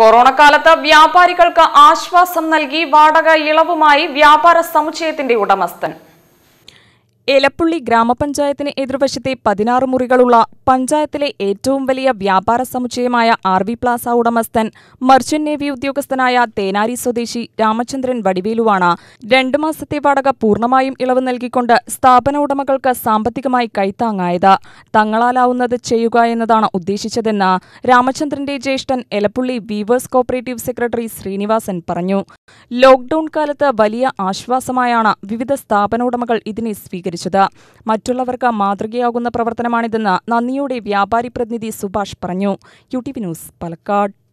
corona കാലത്ത് വ്യാപാരികൾക്ക് ആശ്വാസം നൽകി വാടക ഇളവുമായി വ്യാപാര സമുച്ചയത്തിന്റെ ഉടമസ്ഥൻ എലപ്പുള്ളി ഗ്രാമപഞ്ചായത്തിന് എതിർവശത്തെ പതിനാറ് മുറികളുള്ള പഞ്ചായത്തിലെ ഏറ്റവും വലിയ വ്യാപാര സമുച്ചയമായ ആർ വി പ്ലാസ ഉടമസ്ഥൻ മർച്ചന്റ് നേവി ഉദ്യോഗസ്ഥനായ തേനാരി സ്വദേശി രാമചന്ദ്രൻ വടിവേലുവാണ് രണ്ടു മാസത്തെ വാടക പൂർണ്ണമായും ഇളവ് നൽകിക്കൊണ്ട് സ്ഥാപന ഉടമകൾക്ക് സാമ്പത്തികമായി കൈത്താങ്ങായത് തങ്ങളാലാവുന്നത് ചെയ്യുക എന്നതാണ് ഉദ്ദേശിച്ചതെന്ന് രാമചന്ദ്രന്റെ ജ്യേഷ്ഠൻ Elappully weavers cooperative secretary Srinivasan പറഞ്ഞു ലോക്ഡൌൺ കാലത്ത് വലിയ ആശ്വാസമായാണ് വിവിധ സ്ഥാപന ഉടമകൾ ഇതിനെ സ്വീകരിച്ചത് ലഭിച്ചത് മറ്റുള്ളവർക്ക് മാതൃകയാകുന്ന പ്രവർത്തനമാണിതെന്ന് നന്ദിയുടെ വ്യാപാരി പ്രതിനിധി സുഭാഷ് പറഞ്ഞു U T V news Palakkad